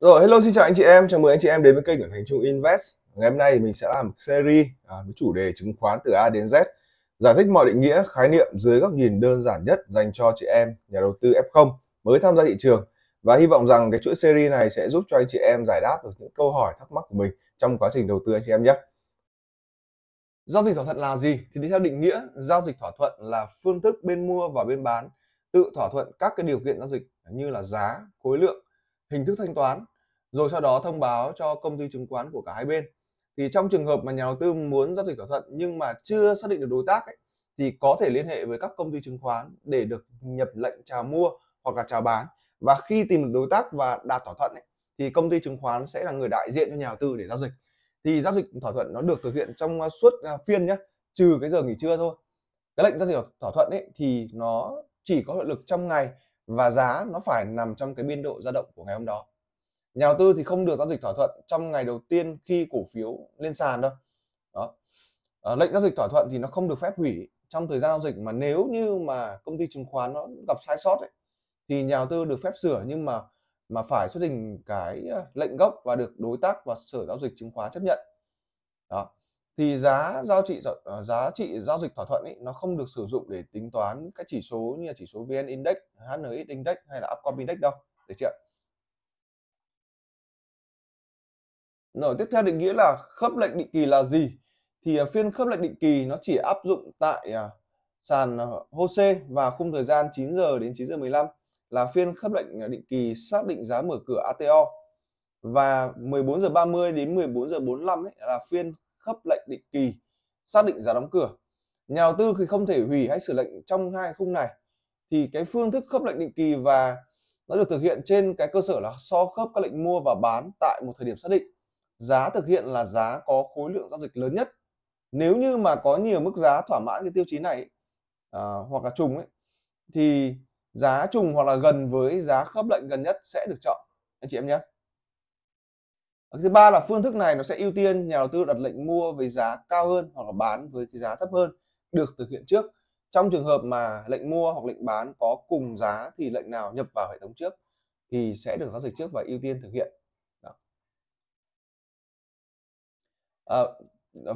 Rồi, hello xin chào anh chị em, chào mừng anh chị em đến với kênh của Thành Trung Invest. Ngày hôm nay mình sẽ làm một series à, với chủ đề chứng khoán từ A đến Z, giải thích mọi định nghĩa, khái niệm dưới góc nhìn đơn giản nhất dành cho chị em nhà đầu tư F0 mới tham gia thị trường. Và hy vọng rằng cái chuỗi series này sẽ giúp cho anh chị em giải đáp được những câu hỏi thắc mắc của mình trong quá trình đầu tư anh chị em nhé. Giao dịch thỏa thuận là gì? Thì theo định nghĩa, giao dịch thỏa thuận là phương thức bên mua và bên bán tự thỏa thuận các cái điều kiện giao dịch như là giá, khối lượng hình thức thanh toán rồi sau đó thông báo cho công ty chứng khoán của cả hai bên thì trong trường hợp mà nhà đầu tư muốn giao dịch thỏa thuận nhưng mà chưa xác định được đối tác ấy, thì có thể liên hệ với các công ty chứng khoán để được nhập lệnh chào mua hoặc là chào bán và khi tìm được đối tác và đạt thỏa thuận ấy, thì công ty chứng khoán sẽ là người đại diện cho nhà đầu tư để giao dịch thì giao dịch thỏa thuận nó được thực hiện trong à, suốt à, phiên nhé trừ cái giờ nghỉ trưa thôi cái lệnh giao dịch thỏa thuận ấy thì nó chỉ có hiệu lực trong ngày và giá nó phải nằm trong cái biên độ dao động của ngày hôm đó nhà đầu tư thì không được giao dịch thỏa thuận trong ngày đầu tiên khi cổ phiếu lên sàn đâu đó à, lệnh giao dịch thỏa thuận thì nó không được phép hủy trong thời gian giao dịch mà nếu như mà công ty chứng khoán nó gặp sai sót ấy, thì nhà đầu tư được phép sửa nhưng mà mà phải xuất trình cái ờ, lệnh gốc và được đối tác và sở giao dịch chứng khoán chấp nhận đó thì giá giao trị ờ, giá trị giao dịch thỏa thuận ấy, nó không được sử dụng để tính toán các chỉ số như là chỉ số VN Index, HNX Index hay là Upcom Index đâu, được chưa? Rồi tiếp theo định nghĩa là khớp lệnh định kỳ là gì? Thì ờ, phiên khớp lệnh định kỳ nó chỉ áp dụng tại ờ, sàn HOSE và khung thời gian 9 giờ đến 9 giờ 15 là phiên khớp lệnh định kỳ xác định giá mở cửa ATO và 14 giờ 30 đến 14 giờ 45 ấy là phiên cấp lệnh định kỳ xác định giá đóng cửa nhà đầu tư khi không thể hủy hay sửa lệnh trong hai khung này thì cái phương thức khớp lệnh định kỳ và nó được thực hiện trên cái cơ sở là so khớp các lệnh mua và bán tại một thời điểm xác định giá thực hiện là giá có khối lượng giao dịch lớn nhất nếu như mà có nhiều mức giá thỏa mãn cái tiêu chí này à, hoặc là trùng ấy thì giá trùng hoặc là gần với giá khớp lệnh gần nhất sẽ được chọn anh chị em nhé thứ ba là phương thức này nó sẽ ưu tiên nhà đầu tư đặt lệnh mua với giá cao hơn hoặc là bán với cái giá thấp hơn được thực hiện trước. Trong trường hợp mà lệnh mua hoặc lệnh bán có cùng giá thì lệnh nào nhập vào hệ thống trước thì sẽ được giao dịch trước và ưu tiên thực hiện. Đó. À,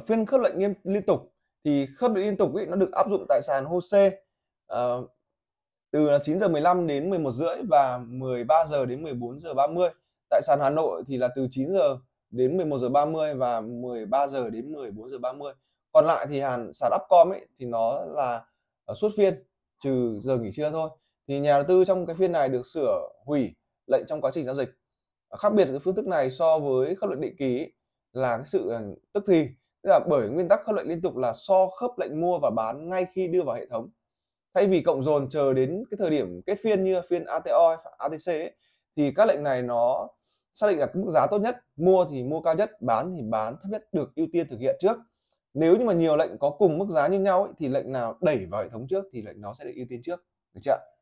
phiên khớp lệnh nghiêm liên tục thì khớp lệnh liên tục ý, nó được áp dụng tại sàn HOSE à, ờ, từ 9 giờ 15 đến 11 rưỡi và 13 giờ đến 14 giờ 30 tại sàn Hà Nội thì là từ 9 giờ đến 11 giờ 30 và 13 giờ đến 14 giờ 30 còn lại thì hàn sàn Upcom ấy thì nó là ở ờ, suốt phiên trừ giờ nghỉ trưa thôi thì nhà đầu tư trong cái phiên này được sửa hủy lệnh trong quá trình giao dịch ờ, khác biệt cái phương thức này so với khớp lệnh định kỳ là cái sự ờ, tức thì tức là bởi nguyên tắc khớp lệnh liên tục là so khớp lệnh mua và bán ngay khi đưa vào hệ thống thay vì cộng dồn chờ đến cái thời điểm kết phiên như phiên ATO ATC ấy, thì các lệnh này nó xác định là cái mức giá tốt nhất mua thì mua cao nhất bán thì bán thấp nhất được ưu tiên thực hiện trước nếu như mà nhiều lệnh có cùng mức giá như nhau ấy, thì lệnh nào đẩy vào hệ thống trước thì lệnh nó sẽ được ưu tiên trước được chưa